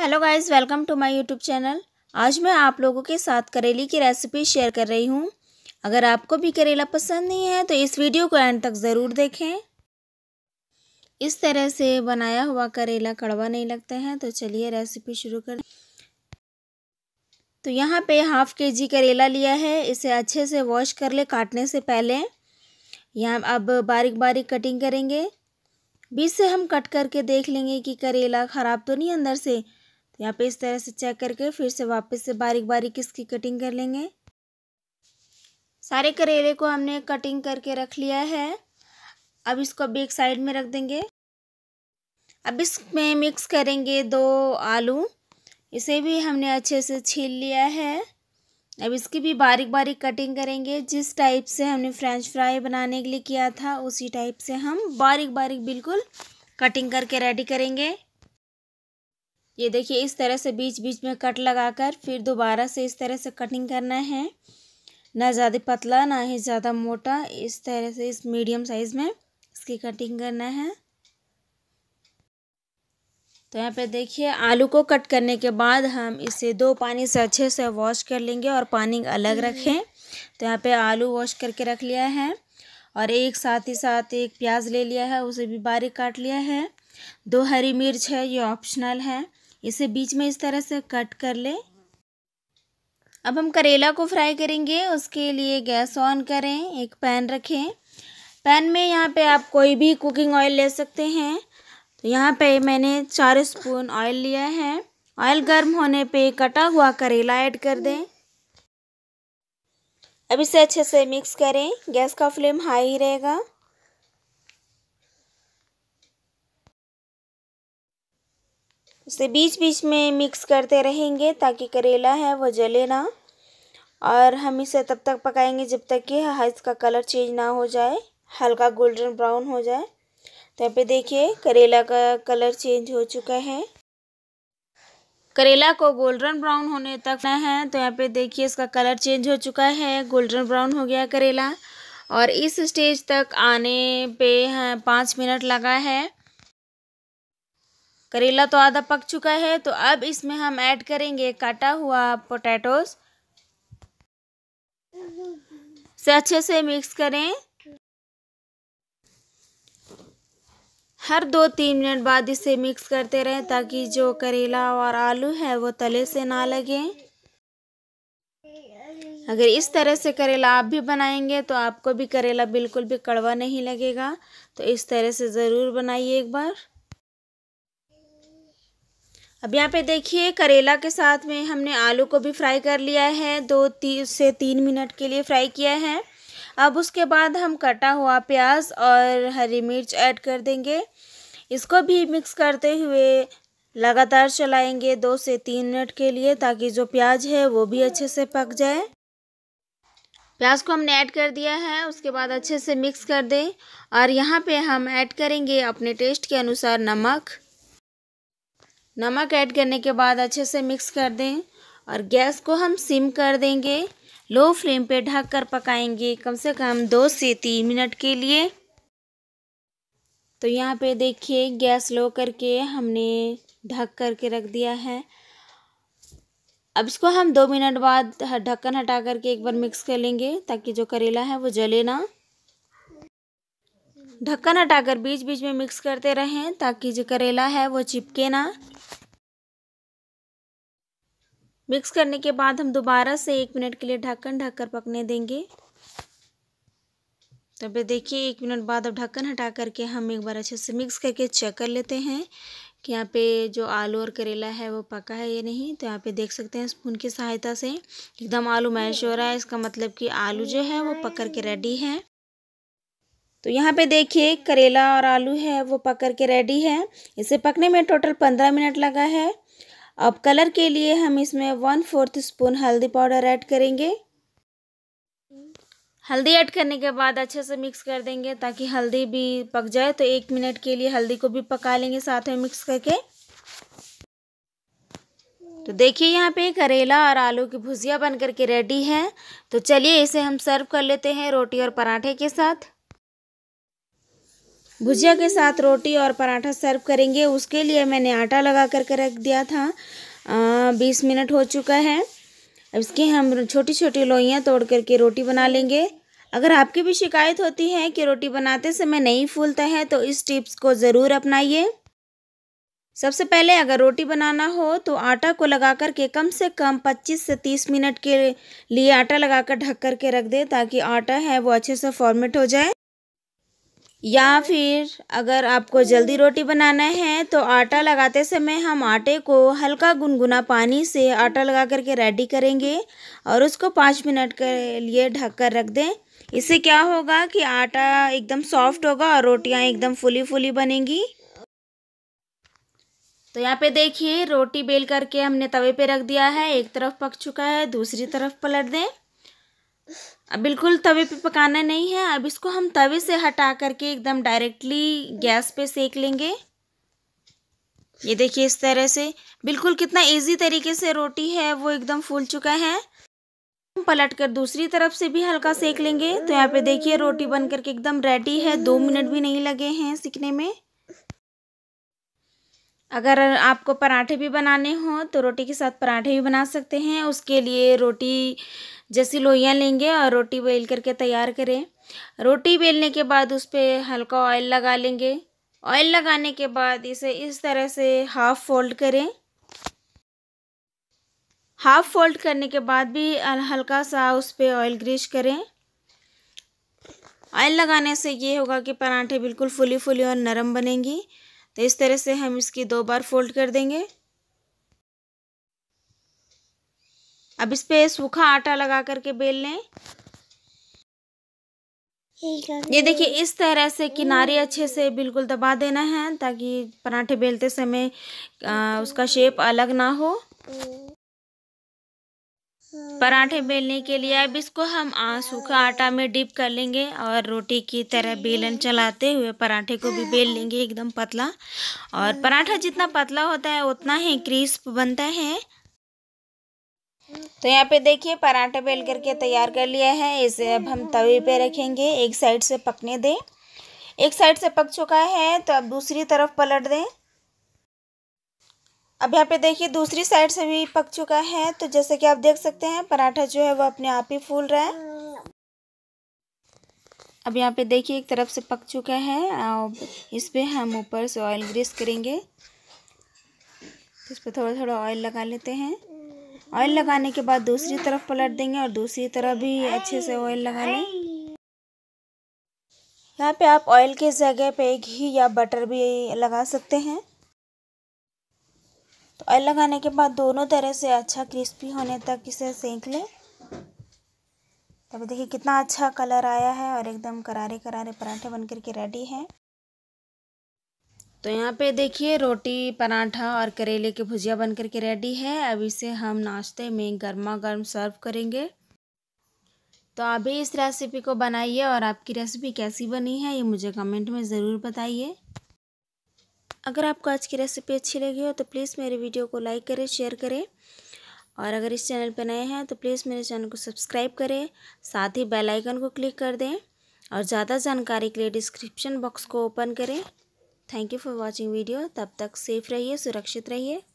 Hello guys welcome to my YouTube channel आज मैं आप लोगों के साथ करेली की रेसिपी शेयर कर रही हूँ अगर आपको भी करेला पसंद नहीं है तो इस वीडियो को एंड तक ज़रूर देखें इस तरह से बनाया हुआ करेला कड़वा नहीं लगता है तो चलिए रेसिपी शुरू कर तो यहाँ पे हाफ़ के जी करेला लिया है इसे अच्छे से वॉश कर ले काटने से पहले यहाँ अब बारीक बारीक कटिंग करेंगे बीच से हम कट करके देख लेंगे कि करेला ख़राब तो नहीं अंदर से यहाँ पे इस तरह से चेक करके फिर से वापस से बारीक बारीक इसकी कटिंग कर लेंगे सारे करेले को हमने कटिंग करके रख लिया है अब इसको अभी एक साइड में रख देंगे अब इसमें मिक्स करेंगे दो आलू इसे भी हमने अच्छे से छील लिया है अब इसकी भी बारीक बारीक कटिंग करेंगे जिस टाइप से हमने फ्रेंच फ्राई बनाने के लिए किया था उसी टाइप से हम बारीक बारीक बिल्कुल कटिंग करके रेडी करेंगे ये देखिए इस तरह से बीच बीच में कट लगाकर फिर दोबारा से इस तरह से कटिंग करना है ना ज़्यादा पतला ना ही ज़्यादा मोटा इस तरह से इस मीडियम साइज़ में इसकी कटिंग करना है तो यहाँ पे देखिए आलू को कट करने के बाद हम इसे दो पानी से अच्छे से वॉश कर लेंगे और पानी अलग हम्म। रखें तो यहाँ पे आलू वॉश करके रख लिया है और एक साथ ही साथ एक प्याज ले लिया है उसे भी बारीक काट लिया है दो हरी मिर्च है ये ऑप्शनल है इसे बीच में इस तरह से कट कर लें अब हम करेला को फ्राई करेंगे उसके लिए गैस ऑन करें एक पैन रखें पैन में यहाँ पे आप कोई भी कुकिंग ऑयल ले सकते हैं तो यहाँ पे मैंने चार स्पून ऑयल लिया है ऑयल गर्म होने पे कटा हुआ करेला ऐड कर दें अब इसे अच्छे से मिक्स करें गैस का फ्लेम हाई रहेगा उसे बीच बीच में मिक्स करते रहेंगे ताकि करेला है वो जले ना और हम इसे तब तक पकाएंगे जब तक कि इसका कलर चेंज ना हो जाए हल्का गोल्डन ब्राउन हो जाए तो यहाँ पे देखिए करेला का कलर चेंज हो चुका है करेला को गोल्डन ब्राउन होने तक है तो यहाँ पे देखिए इसका कलर चेंज हो चुका है गोल्डन ब्राउन हो गया करेला और इस स्टेज तक आने पे हाँ, पाँच मिनट लगा है करेला तो आधा पक चुका है तो अब इसमें हम ऐड करेंगे काटा हुआ पोटैटोस से अच्छे से मिक्स करें हर दो तीन मिनट बाद इसे मिक्स करते रहें ताकि जो करेला और आलू है वो तले से ना लगे अगर इस तरह से करेला आप भी बनाएंगे तो आपको भी करेला बिल्कुल भी कड़वा नहीं लगेगा तो इस तरह से ज़रूर बनाइए एक बार अब यहाँ पे देखिए करेला के साथ में हमने आलू को भी फ्राई कर लिया है दो ती, से तीन मिनट के लिए फ्राई किया है अब उसके बाद हम कटा हुआ प्याज और हरी मिर्च ऐड कर देंगे इसको भी मिक्स करते हुए लगातार चलाएंगे दो से तीन मिनट के लिए ताकि जो प्याज है वो भी अच्छे से पक जाए प्याज को हमने ऐड कर दिया है उसके बाद अच्छे से मिक्स कर दें और यहाँ पे हम ऐड करेंगे अपने टेस्ट के अनुसार नमक नमक ऐड करने के बाद अच्छे से मिक्स कर दें और गैस को हम सिम कर देंगे लो फ्लेम पे ढक कर पकाएंगे कम से कम दो से तीन मिनट के लिए तो यहाँ पे देखिए गैस लो करके हमने ढक करके रख दिया है अब इसको हम दो मिनट बाद ढक्कन हटा करके एक बार मिक्स कर लेंगे ताकि जो करेला है वो जले ना ढक्कन हटाकर बीच बीच में मिक्स करते रहें ताकि जो करेला है वो चिपके ना मिक्स करने के बाद हम दोबारा से एक मिनट के लिए ढक्कन ढककर पकने देंगे तो अब देखिए एक मिनट बाद अब ढक्कन हटा करके हम एक बार अच्छे से मिक्स करके चेक कर लेते हैं कि यहाँ पे जो आलू और करेला है वो पका है या नहीं तो यहाँ पे देख सकते हैं स्पून की सहायता से एकदम आलू मैश हो रहा है इसका मतलब कि आलू जो है वो पक कर के रेडी है तो यहाँ पे देखिए करेला और आलू है वो पक कर के रेडी है इसे पकने में टोटल पंद्रह मिनट लगा है अब कलर के लिए हम इसमें वन फोर्थ स्पून हल्दी पाउडर ऐड करेंगे हल्दी ऐड करने के बाद अच्छे से मिक्स कर देंगे ताकि हल्दी भी पक जाए तो एक मिनट के लिए हल्दी को भी पका लेंगे साथ में मिक्स करके तो देखिए यहाँ पे करेला और आलू की भुजिया बन करके रेडी है तो चलिए इसे हम सर्व कर लेते हैं रोटी और पराठे के साथ भुजिया के साथ रोटी और पराठा सर्व करेंगे उसके लिए मैंने आटा लगा करके रख दिया था बीस मिनट हो चुका है अब इसकी हम छोटी छोटी लोइयाँ तोड़ करके रोटी बना लेंगे अगर आपकी भी शिकायत होती है कि रोटी बनाते समय नहीं फूलता है तो इस टिप्स को ज़रूर अपनाइए सबसे पहले अगर रोटी बनाना हो तो आटा को लगा कर के कम से कम 25 से 30 मिनट के लिए आटा लगा कर ढक कर के रख दे ताकि आटा है वो अच्छे से फॉर्मेट हो जाए या फिर अगर आपको जल्दी रोटी बनाना है तो आटा लगाते समय हम आटे को हल्का गुनगुना पानी से आटा लगा करके रेडी करेंगे और उसको पाँच मिनट के लिए ढक कर रख दें इससे क्या होगा कि आटा एकदम सॉफ्ट होगा और रोटियां एकदम फुली फुली बनेंगी तो यहाँ पे देखिए रोटी बेल करके हमने तवे पे रख दिया है एक तरफ पक चुका है दूसरी तरफ पलट दें बिल्कुल तवे पे पकाना नहीं है अब इसको हम तवे से हटा करके एकदम डायरेक्टली गैस पे सेक लेंगे ये देखिए इस तरह से बिल्कुल कितना इजी तरीके से रोटी है वो एकदम फूल चुका है हम पलट कर दूसरी तरफ से भी हल्का सेक लेंगे तो यहाँ पे देखिए रोटी बन करके एकदम रेडी है दो मिनट भी नहीं लगे हैं सीखने में अगर आपको पराठे भी बनाने हों तो रोटी के साथ पराठे भी बना सकते हैं उसके लिए रोटी जैसी लोइयाँ लेंगे और रोटी बेल करके तैयार करें रोटी बेलने के बाद उस पर हल्का ऑयल लगा लेंगे ऑयल लगाने के बाद इसे इस तरह से हाफ़ फोल्ड करें हाफ़ फोल्ड करने के बाद भी हल्का सा उस पर ऑयल ग्रीस करें ऑयल लगाने से ये होगा कि पराठे बिल्कुल फुली फुली और नरम बनेंगी तो इस तरह से हम इसकी दो बार फोल्ड कर देंगे अब इस पे सूखा आटा लगा करके बेल लें ये देखिए इस तरह से किनारे अच्छे से बिल्कुल दबा देना है ताकि पराठे बेलते समय उसका शेप अलग ना हो पराठे बेलने के लिए अब इसको हम सूखा आटा में डिप कर लेंगे और रोटी की तरह बेलन चलाते हुए पराठे को भी बेल लेंगे एकदम पतला और पराठा जितना पतला होता है उतना ही क्रिस्प बनता है तो यहाँ पे देखिए पराठा बेल करके तैयार कर लिया है इसे अब हम तवे पे रखेंगे एक साइड से पकने दें एक साइड से पक चुका है तो अब दूसरी तरफ पलट दें अब यहाँ पे देखिए दूसरी साइड से भी पक चुका है तो जैसे कि आप देख सकते हैं पराठा जो है वो अपने आप ही फूल रहा है अब यहाँ पे देखिए एक तरफ से पक चुका है और इस पर हम ऊपर से ऑयल ग्रीस करेंगे इस पर थोड़ा थोड़ा ऑयल लगा लेते हैं ऑयल लगाने के बाद दूसरी तरफ पलट देंगे और दूसरी तरफ भी अच्छे से ऑयल लगा लें यहाँ पे आप ऑयल के जगह पे घी या बटर भी लगा सकते हैं ऑयल लगाने के बाद दोनों तरह से अच्छा क्रिस्पी होने तक इसे सेंक लें तब देखिए कितना अच्छा कलर आया है और एकदम करारे करारे पराठे बन करके रेडी हैं तो यहाँ पे देखिए रोटी पराठा और करेले की भुजिया बन करके रेडी है अब इसे हम नाश्ते में गर्मा गर्म सर्व करेंगे तो आप भी इस रेसिपी को बनाइए और आपकी रेसिपी कैसी बनी है ये मुझे कमेंट में ज़रूर बताइए अगर आपको आज की रेसिपी अच्छी लगी हो तो प्लीज़ मेरे वीडियो को लाइक करें शेयर करें और अगर इस चैनल पर नए हैं तो प्लीज़ मेरे चैनल को सब्सक्राइब करें साथ ही बेल आइकन को क्लिक कर दें और ज़्यादा जानकारी के लिए डिस्क्रिप्शन बॉक्स को ओपन करें thank you for watching video तब तक सेफ़ रहिए सुरक्षित रहिए